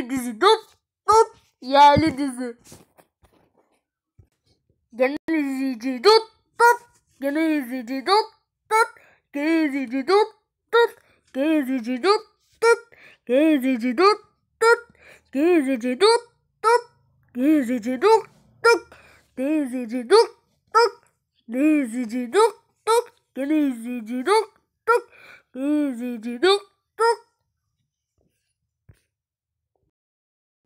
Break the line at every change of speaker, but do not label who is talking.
yerli dizi. Dut dut yerli dizi. Genel izleyici dut dut. Genel izleyici dut dut. Genel izleyici dut dut. Genel izleyici dut dut. Genel izleyici dut dut. Genel izleyici dut dut. Genel izleyici dut dut. Genel izleyici dut dut. Genel izleyici dut dut. Genel izleyici dut dut. Genel izleyici dut